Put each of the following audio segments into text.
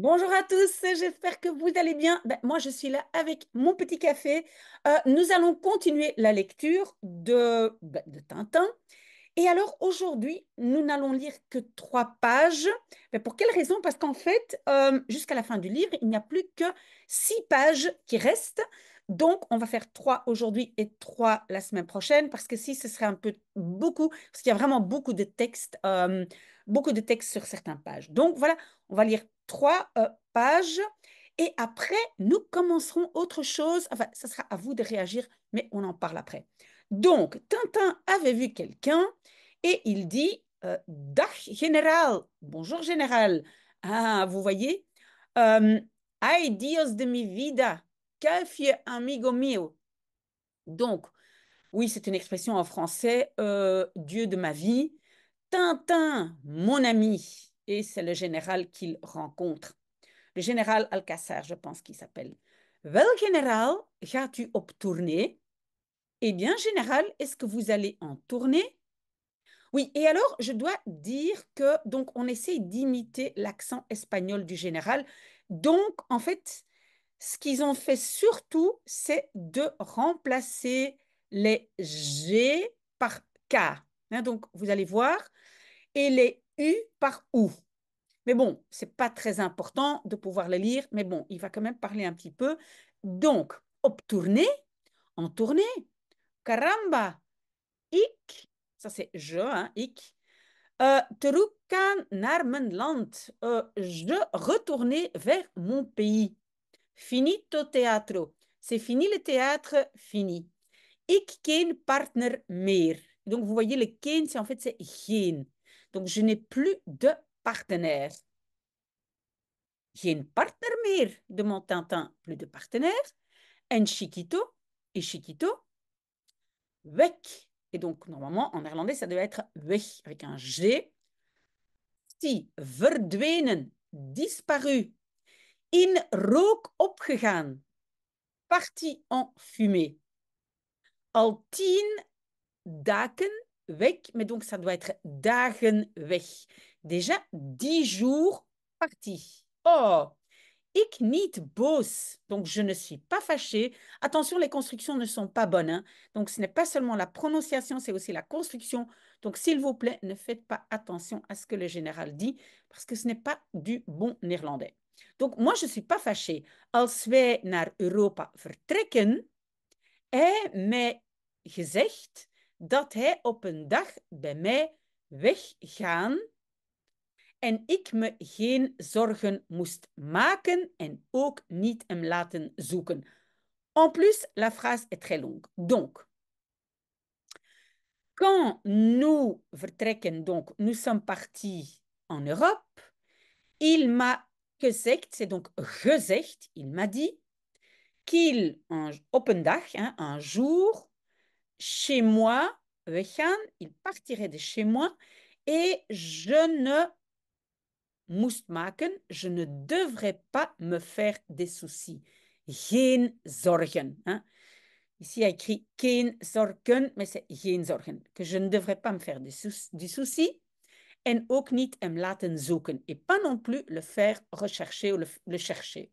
Bonjour à tous, j'espère que vous allez bien. Ben, moi, je suis là avec mon petit café. Euh, nous allons continuer la lecture ben, de, Tintin. Et alors, aujourd'hui, nous n'allons lire que trois pages. Mais ben, pour quelle raison Parce qu'en fait, euh, jusqu'à la fin du livre, il n'y a plus que six pages qui restent. Donc, on va faire trois aujourd'hui et trois la semaine prochaine, parce que si ce serait un peu beaucoup, parce qu'il y a vraiment beaucoup de textes, euh, beaucoup de textes sur certaines pages. Donc, voilà, on va lire trois euh, pages. Et après, nous commencerons autre chose. Enfin, ça sera à vous de réagir, mais on en parle après. Donc, Tintin avait vu quelqu'un et il dit euh, Dach, général, bonjour général. Ah, vous voyez euh, Dios de mi vida, que amigo mio. Donc, oui, c'est une expression en français, euh, Dieu de ma vie. Tintin, mon ami, et c'est le général qu'il rencontre. Le général Alcacer, je pense qu'il s'appelle. Wel général, vas-tu op tournée Eh bien, général, est-ce que vous allez en tournée Oui, et alors, je dois dire que, donc, on essaie d'imiter l'accent espagnol du général. Donc, en fait, ce qu'ils ont fait surtout, c'est de remplacer les G par K. Hein. donc, vous allez voir. Et les U par OU. Mais bon, c'est pas très important de pouvoir le lire, mais bon, il va quand même parler un petit peu. Donc, tourner en tournée. Caramba, ik, ça c'est je, hein, ik. Euh, naar mijn land. Euh, je retourner vers mon pays. Finito teatro. C'est fini le théâtre, fini. Ik geen partner meer. Donc vous voyez, le ken, c'est en fait c'est geen. Donc je n'ai plus de partenaire. une partner meer de Montantin, plus de partenaire. En Chiquito, et Chiquito, weg. Et donc, normalement, en néerlandais, ça doit être weg avec un G. Si verdwenen, disparu. In rook opgegaan, parti en fumée. Al tien daken weg, mais donc ça doit être dagen weg déjà dix jours partis. Oh, ik niet boss. Donc, je ne suis pas fâchée. Attention, les constructions ne sont pas bonnes. Hein. Donc, ce n'est pas seulement la prononciation, c'est aussi la construction. Donc, s'il vous plaît, ne faites pas attention à ce que le général dit, parce que ce n'est pas du bon néerlandais. Donc, moi, je ne suis pas fâchée. Als wij naar Europa vertrekken, hij mij gezegd dat hij op een dag bij mij weggaan en ik me geen zorgen moest maken en ook niet hem laten zoeken. En plus, la phrase est très longue. Donc, quand nous vertrekken, donc nous sommes partis en Europe, il m'a gezegd, c'est donc gezegd, il m'a dit qu'il, op een dag, hein, un jour, chez moi, we gaan, il partirait de chez moi et je ne moest maken. Je ne devrais pas me faire des soucis. Geen zorgen. Hein? Ici, il a écrit geen zorgen, mais c'est geen zorgen. Que je ne devrais pas me faire des, des soucis. Et, ook niet hem laten Et pas non plus le faire rechercher ou le, chercher.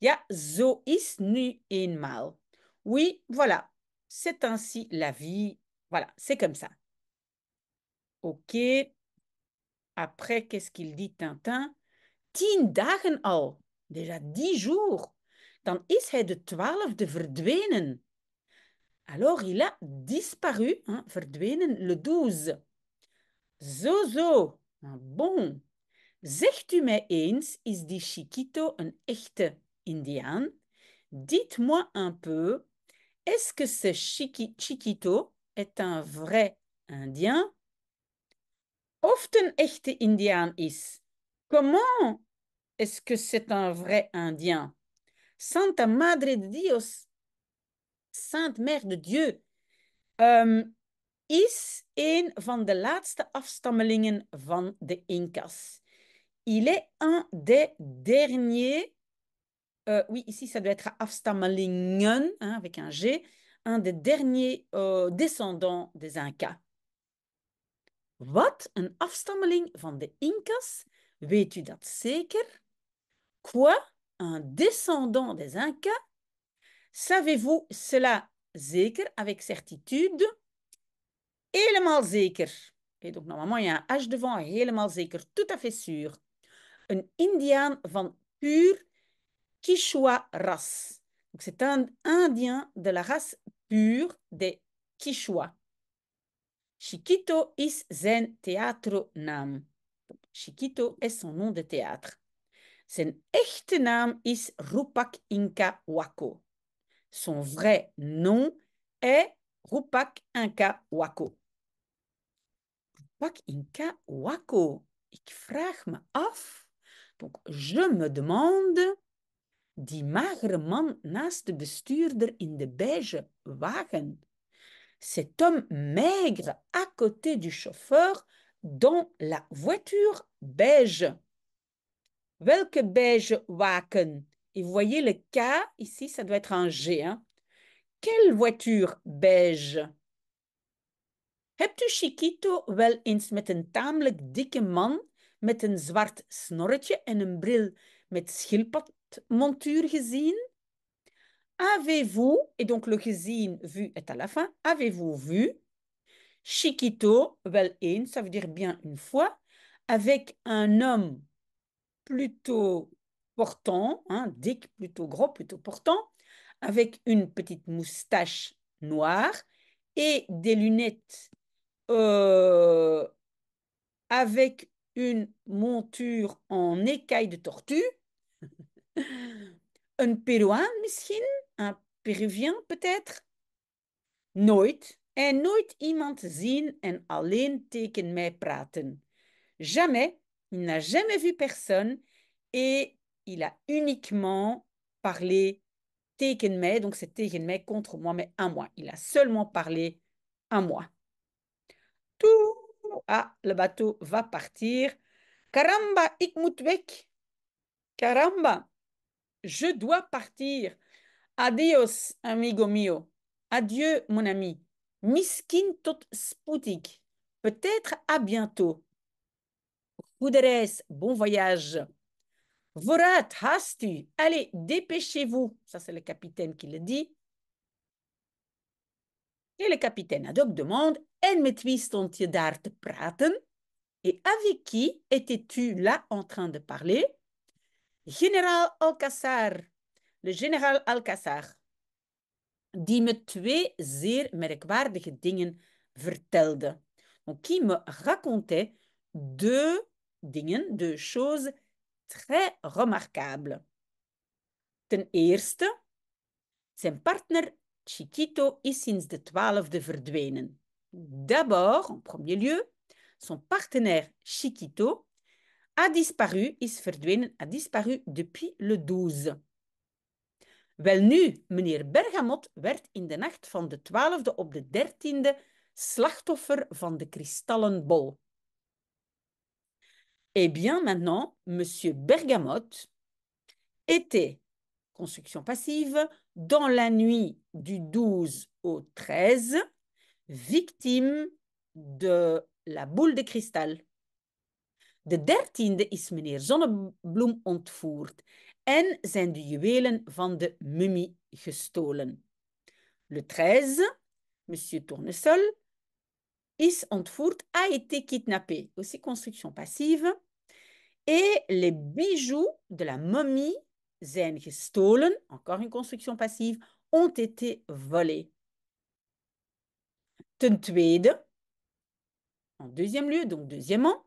Ja, zo is nu eenmaal. Oui, voilà. C'est ainsi la vie. Voilà, c'est comme ça. OK. Après, qu'est-ce qu'il dit Tintin Tien dagen al, déjà dix jours, dan is hij de twaalfde verdwenen. Alors il a disparu, hein, verdwenen, le douze !»« Zozo !»« bon. Zegt u mij eens, is die Chiquito een echte Indiaan? Dites-moi un peu, est-ce que ce Chiquito est un vrai Indien Often echte Indian is. Comment est-ce que c'est un vrai Indien? Santa Madre de Dios, Sainte Mère de Dieu, ehm, is een van de laatste afstammelingen van de Incas. Il est un des derniers, euh, oui, ici ça doit être afstammelingen hein, avec un G, un des derniers euh, descendants des Incas. Wat een afstammeling van de Incas, weet u dat zeker? Quoi, un descendant des Incas? Savez-vous cela zeker, avec certitude? Helemaal zeker. Et donc normalement, il y a un H devant, helemaal zeker, tout à fait sûr. Een Indiaan van pure Quichua race. Donc c'est un Indien de la race pure des Quichua. Chiquito is zijn theaternaam. Chiquito is son nom de theater. Zijn echte naam is Rupak Inca Wako. Son vrai nom est Rupak Inca Wako. Rupak Inca Wako. Ik vraag me af. Donc, je me demande, die magere man naast de bestuurder in de beige wagen. cet homme maigre à côté du chauffeur dans la voiture beige. Welke beige waken? » Et vous voyez le K, ici, ça doit être un G. Hein. Quelle voiture beige? Hebt u Chiquito wel eens met een tamelijk dikke man met een zwart snorretje en een bril met schildpadmontuur gezien? Avez-vous, et donc le cuisine vu est à la fin, avez-vous vu Chiquito well in, ça veut dire bien une fois, avec un homme plutôt portant, un hein, « dick plutôt gros, plutôt portant, avec une petite moustache noire et des lunettes euh, avec une monture en écaille de tortue. un Péloin, misschien Péruvien peut-être? Noit, et nooit iemand zien en alleen teken mij praten. Jamais. Il n'a jamais vu personne et il a uniquement parlé teken mij, donc c'est teken mij contre moi, mais à moi. Il a seulement parlé à moi. Tout. Ah, le bateau va partir. Caramba, ik moet weg. Caramba, je dois partir. Adios, amigo mio. Adieu, mon ami. Miskin tot sputik. Peut-être à bientôt. Kuderes, bon voyage. Vorat, hastu. Allez, dépêchez-vous. Ça, c'est le capitaine qui le dit. Et le capitaine Adok demande En met wie stond je daar praten Et avec qui étais-tu là en train de parler Général Alcassar. le generaal Alcazar, die me twee zeer merkwaardige dingen vertelde. Donc, qui me racontait deux dingen, deux choses très remarquables. Ten eerste, zijn partner Chiquito is sinds de twaalfde verdwenen. D'abord, en premier lieu, son partenaire Chiquito a disparu, is verdwenen, a disparu depuis le 12. Welnu, meneer Bergamot werd in de nacht van de 12e op de 13e slachtoffer van de kristallenbol. Eh bien, maintenant, monsieur Bergamot était, construction passive, dans la nuit du 12 au 13, victime de la boule de cristal. De 13e is meneer Zonnebloem ontvoerd en zijn de juwelen van de mummie gestolen. Le 13, Monsieur Tournesol, is ontvoerd, a ah, été kidnappé. Aussi construction passive. Et les bijoux de la momie zijn gestolen, encore une construction passive, ont été volés. Ten en deuxième lieu, donc deuxièmement,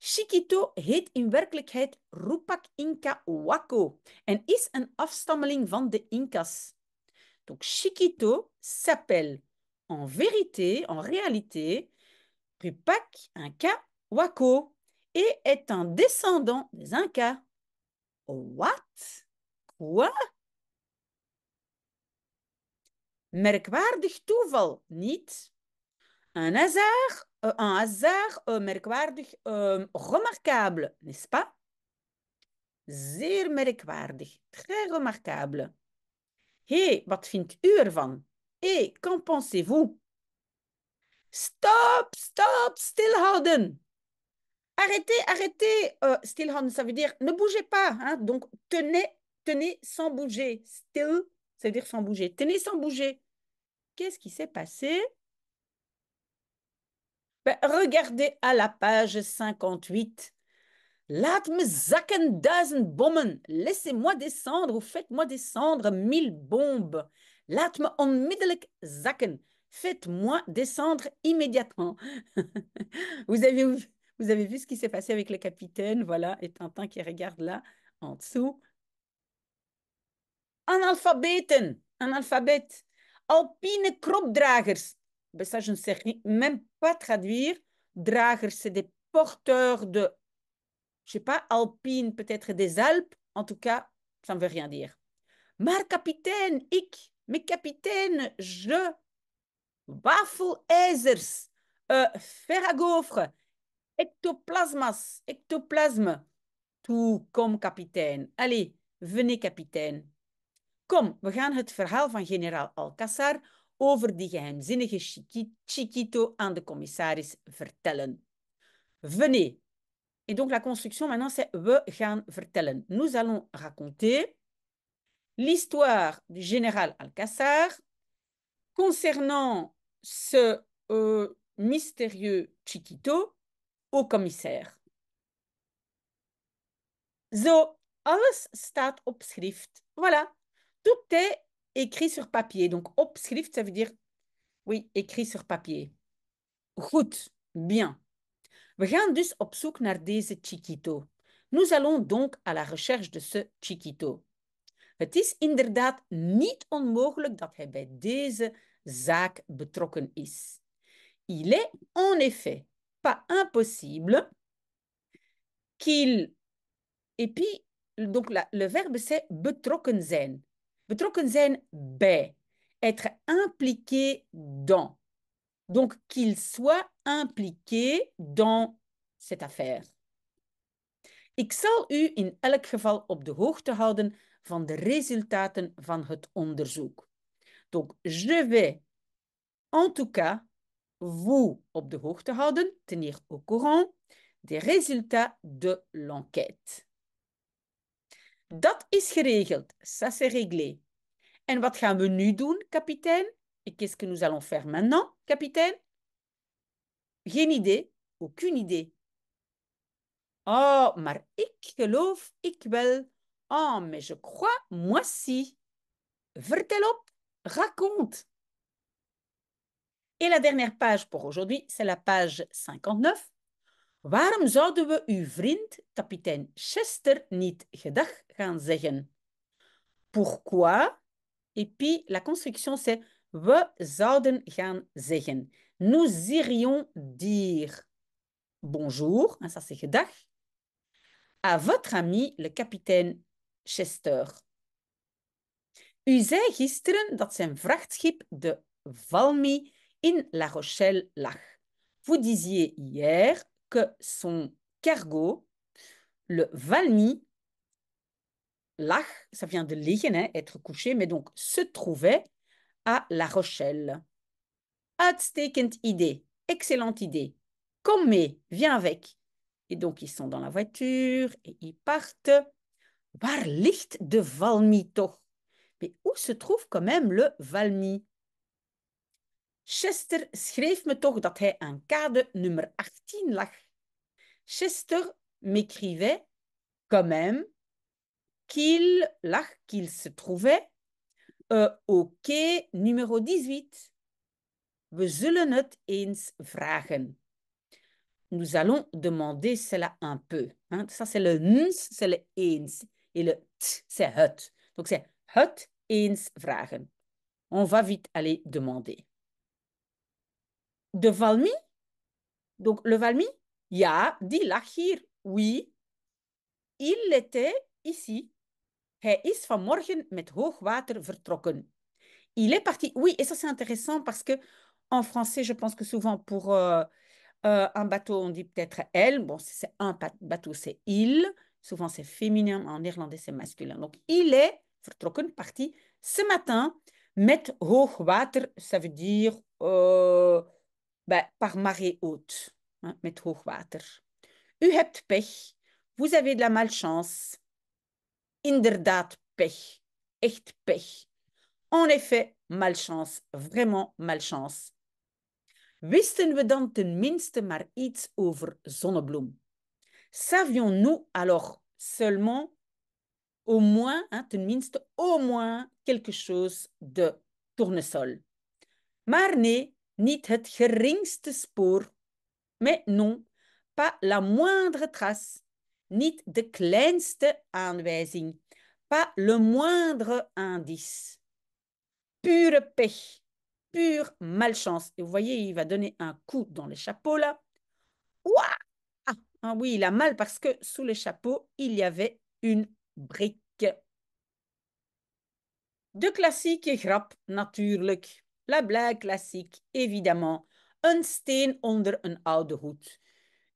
Chiquito heet in werkelijkheid Rupac Inca Waco en is een afstammeling van de Incas. Donc Chiquito s'appelle en vérité, en réalité, Rupac Inca Waco et est un descendant des Incas. What? Quoi? Merkwaardig toeval, niet? Un hasard, euh, un hasard euh, merkwaardig, euh, remarquable, n'est-ce pas Zeer merkwaardig, très remarquable. Hé, hey, wat vindt u ervan qu'en pensez-vous Stop, stop, still stilhouden Arrêtez, arrêtez, euh, stilhouden, ça veut dire ne bougez pas. Hein. Donc, tenez, tenez sans bouger. Still, ça veut dire sans bouger. Tenez sans bouger. Qu'est-ce qui s'est passé ben, regardez à la page 58. Laat me zakken duizend bommen. Laissez-moi descendre ou faites-moi descendre mille bombes. Laat me onmiddellijk zakken. Faites-moi descendre immédiatement. vous, avez, vous avez vu ce qui s'est passé avec le capitaine, voilà, et Tintin qui regarde là, en dessous. un alphabet Alpine kropdragers, ben ça je ne sais rien, même pas traduire. Dragers, c'est des porteurs de, je sais pas, alpine, peut-être des Alpes. En tout cas, ça ne veut rien dire. Mar capitaine, ik, mais capitaine, je. Waffelijzers, euh, fer à gaufre, ectoplasmas, ectoplasme. Tout comme capitaine. Allez, venez capitaine. Kom, we gaan het verhaal van generaal Alcazar over die geheimzinnige Chiquito aan de commissaris Venez. Et donc la construction maintenant c'est we gaan vertellen. Nous allons raconter l'histoire du général Alcázar concernant ce euh, mystérieux Chiquito au commissaire. Zo, alles staat op schrift. Voilà, tout est écrit sur papier. Donc, opschrift, ça veut dire, oui, écrit sur papier. Goed, bien. We gaan dus op zoek naar deze Chiquito. Nous allons donc à la recherche de ce Chiquito. Het is inderdaad niet onmogelijk dat hij bij deze zaak betrokken Il est en effet pas impossible qu'il... Et puis, donc le verbe c'est betrokken zijn. Betrokken zijn bij, être impliqué dans. Donc qu'il soit impliqué dans cette affaire. Ik zal u in elk geval op de hoogte houden van de resultaten van het onderzoek. Donc, je vais en tout cas vous op de hoogte houden, tenir au courant des résultats de l'enquête. Dat is geregeld. Ça c'est réglé. En wat gaan we nu doen, kapitein? qu'est-ce que nous allons faire maintenant, kapitein? Geen idee. Aucune idée. Oh, maar ik geloof, ik wel. Oh, mais je crois, moi si. Vertel op, raconte. Et la dernière page pour aujourd'hui, c'est la page 59. Waarom zouden we uw vriend, kapitein Chester, niet gedag zeggen. Pourquoi? Et puis la construction c'est we zouden gaan zeggen. Nous irions dire bonjour, hein, ça c'est gedag, à votre ami le capitaine Chester. U zei de in La Rochelle lag. Vous disiez hier que son cargo, le Valmy, lach, ça vient de liggen, hein, être couché, mais donc se trouvait à La Rochelle. Uitstekend idée, excellente idée. Comme, viens avec. Et donc, ils sont dans la voiture et ils partent. Waar ligt de Valmy toch? Mais où se trouve quand même le Valmy? Chester schreef me toch dat hij aan kade nummer 18 Chester m'écrivait quand même qu'il se trouvait euh, au numéro 18. Nous allons demander cela un peu. Hein. Ça, c'est le ns, c'est le eens. Et le t, c'est het. Donc, c'est het eens vragen. On va vite aller demander. De Valmy? Donc, le Valmy? Ja, dit lag Oui, il était ici is met vertrokken. Il est parti. Oui, et ça c'est intéressant parce que en français, je pense que souvent pour euh, euh, un bateau, on dit peut-être elle. Bon, c'est un bateau, c'est il. Souvent c'est féminin, en irlandais, c'est masculin. Donc il est vertrokken, parti ce matin met hoog water. Ça veut dire euh, ben, par marée haute. Hein, met hoog water. U hebt pech. Vous avez de la malchance inderdaad pech. Echt pech. En effet, malchance, vraiment malchance. Wisten we dan minste maar iets over zonnebloem? Savions-nous alors seulement, au moins, hein, au moins quelque chose de tournesol? Maar nee, niet het geringste spoor. Mais non, pas la moindre trace niet de kleinste aanwijzing, pas le moindre indice. Pure pech, pure malchance. Et vous voyez, il va donner un coup dans le chapeau là. Ouah ah, ah oui, il a mal parce que sous le chapeau, il y avait une brique. De classiques grap, natuurlijk. La blague classique, évidemment. Un steen onder een oude hoed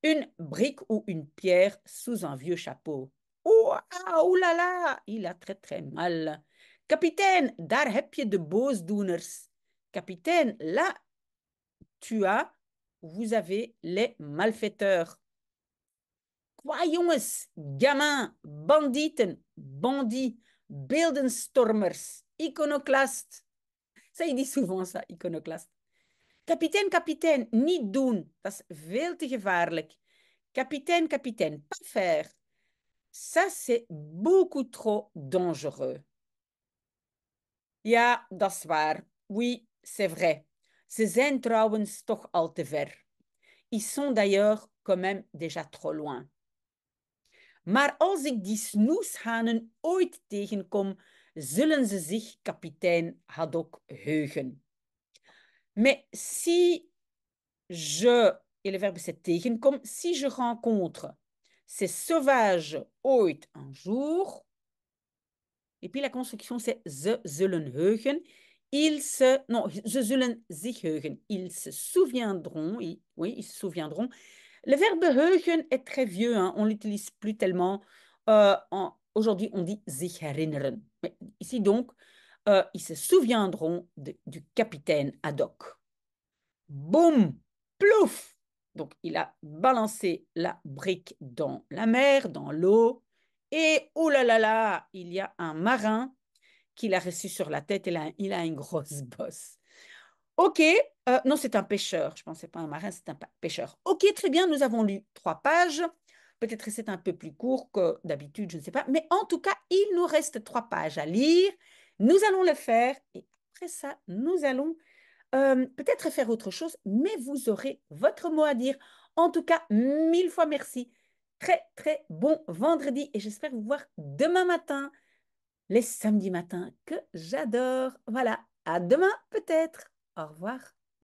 une brique ou une pierre sous un vieux chapeau. Oh, oh là là, il a très très mal. Capitaine, daar de Capitaine, là, tu as, vous avez les malfaiteurs. Quoi, jongens, gamins, bandits, bandits, beeldenstormers, iconoclastes. Ça, il dit souvent ça, iconoclaste. Kapitein, kapitein, niet doen. Dat is veel te gevaarlijk. Kapitein, kapitein, pas faire. Ça, c'est beaucoup trop dangereux. Ja, dat is waar. Oui, c'est vrai. Ze zijn trouwens toch al te ver. Ils sont d'ailleurs quand même déjà trop loin. Maar als ik die snoeshanen ooit tegenkom, zullen ze zich kapitein Haddock heugen. Mais si je, et le verbe c'est tegenkom », comme si je rencontre ces sauvages ooit un jour, et puis la construction c'est ze zullen heugen, ils se, non, ze zullen zich heugen, ils se souviendront, oui, ils se souviendront. Le verbe heugen est très vieux, hein, on l'utilise plus tellement. Euh, aujourd'hui, on dit zich herinneren ». Mais ici donc, euh, ils se souviendront du capitaine Haddock. Boum, plouf Donc il a balancé la brique dans la mer, dans l'eau, et oh là là là, il y a un marin qui l'a reçu sur la tête, et il a une grosse bosse. Ok, euh, non, c'est un pêcheur, je pensais pensais pas un marin, c'est un pêcheur. Ok, très bien, nous avons lu trois pages. Peut-être c'est un peu plus court que d'habitude, je ne sais pas. Mais en tout cas, il nous reste trois pages à lire. Nous allons le faire et après ça, nous allons euh, peut-être faire autre chose, mais vous aurez votre mot à dire. En tout cas, mille fois merci. Très, très bon vendredi et j'espère vous voir demain matin, les samedis matins que j'adore. Voilà, à demain peut-être. Au revoir.